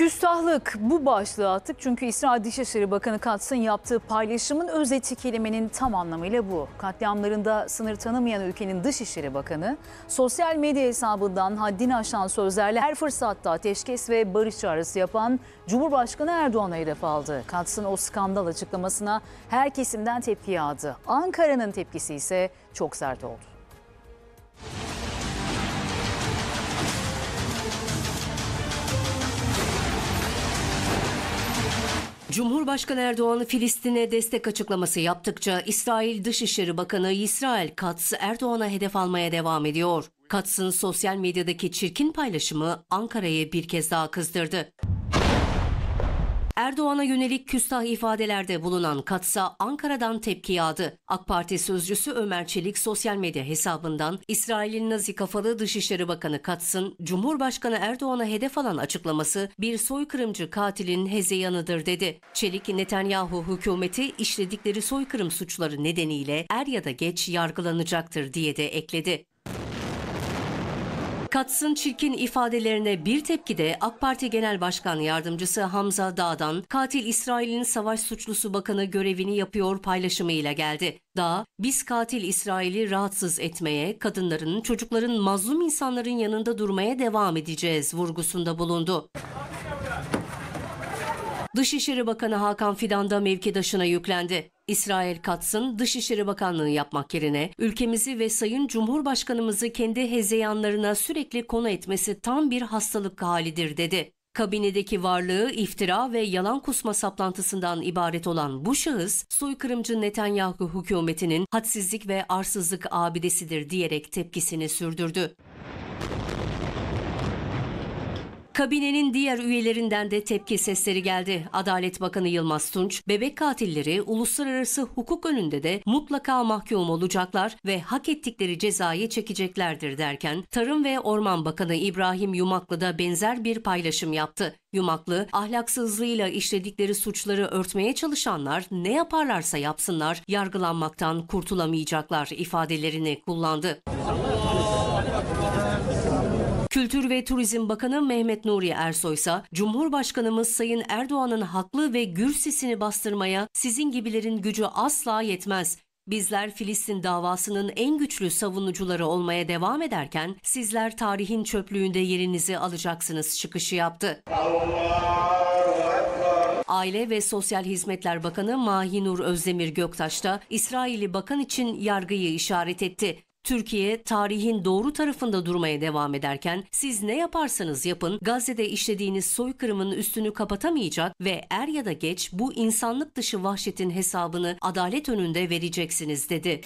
Küstahlık bu başlığı attık çünkü İsrail Dışişleri Bakanı Katz'ın yaptığı paylaşımın özeti kelimenin tam anlamıyla bu. Katliamlarında sınır tanımayan ülkenin Dışişleri Bakanı sosyal medya hesabından haddini aşan sözlerle her fırsatta ateşkes ve barış çağrısı yapan Cumhurbaşkanı Erdoğan'a hedef aldı. Katz'ın o skandal açıklamasına her kesimden tepki yağdı. Ankara'nın tepkisi ise çok sert oldu. Cumhurbaşkanı Erdoğan'ı Filistin'e destek açıklaması yaptıkça İsrail Dışişleri Bakanı İsrail Katz Erdoğan'a hedef almaya devam ediyor. Katz'ın sosyal medyadaki çirkin paylaşımı Ankara'yı bir kez daha kızdırdı. Erdoğan'a yönelik küstah ifadelerde bulunan Katsa Ankara'dan tepki yağdı. AK Parti sözcüsü Ömer Çelik sosyal medya hesabından İsrail'in Nazi kafalı Dışişleri Bakanı Kats'ın Cumhurbaşkanı Erdoğan'a hedef alan açıklaması bir soykırımcı katilin hezeyanıdır dedi. Çelik Netanyahu hükümeti işledikleri soykırım suçları nedeniyle er ya da geç yargılanacaktır diye de ekledi. Kats'ın çirkin ifadelerine bir tepkide AK Parti Genel Başkan Yardımcısı Hamza Dağ'dan katil İsrail'in savaş suçlusu bakanı görevini yapıyor paylaşımıyla geldi. Dağ, biz katil İsrail'i rahatsız etmeye, kadınların, çocukların, mazlum insanların yanında durmaya devam edeceğiz vurgusunda bulundu. Dışişleri Bakanı Hakan Fidan da mevkidaşına yüklendi. İsrail katsın Dışişleri Bakanlığı yapmak yerine ülkemizi ve Sayın Cumhurbaşkanımızı kendi hezeyanlarına sürekli konu etmesi tam bir hastalık halidir dedi. Kabinedeki varlığı iftira ve yalan kusma saplantısından ibaret olan bu şahıs, soykırımcı Netanyahu hükümetinin hadsizlik ve arsızlık abidesidir diyerek tepkisini sürdürdü. Kabinenin diğer üyelerinden de tepki sesleri geldi. Adalet Bakanı Yılmaz Tunç, bebek katilleri uluslararası hukuk önünde de mutlaka mahkum olacaklar ve hak ettikleri cezayı çekeceklerdir derken Tarım ve Orman Bakanı İbrahim Yumaklı da benzer bir paylaşım yaptı. Yumaklı, ahlaksızlığıyla işledikleri suçları örtmeye çalışanlar ne yaparlarsa yapsınlar yargılanmaktan kurtulamayacaklar ifadelerini kullandı. Allah! Kültür ve Turizm Bakanı Mehmet Nuri Ersoy ise Cumhurbaşkanımız Sayın Erdoğan'ın haklı ve gür sesini bastırmaya sizin gibilerin gücü asla yetmez. Bizler Filistin davasının en güçlü savunucuları olmaya devam ederken sizler tarihin çöplüğünde yerinizi alacaksınız çıkışı yaptı. Aile ve Sosyal Hizmetler Bakanı Mahinur Özdemir Göktaş da İsrail'i bakan için yargıyı işaret etti. Türkiye tarihin doğru tarafında durmaya devam ederken siz ne yaparsanız yapın Gazze'de işlediğiniz soykırımın üstünü kapatamayacak ve er ya da geç bu insanlık dışı vahşetin hesabını adalet önünde vereceksiniz dedi.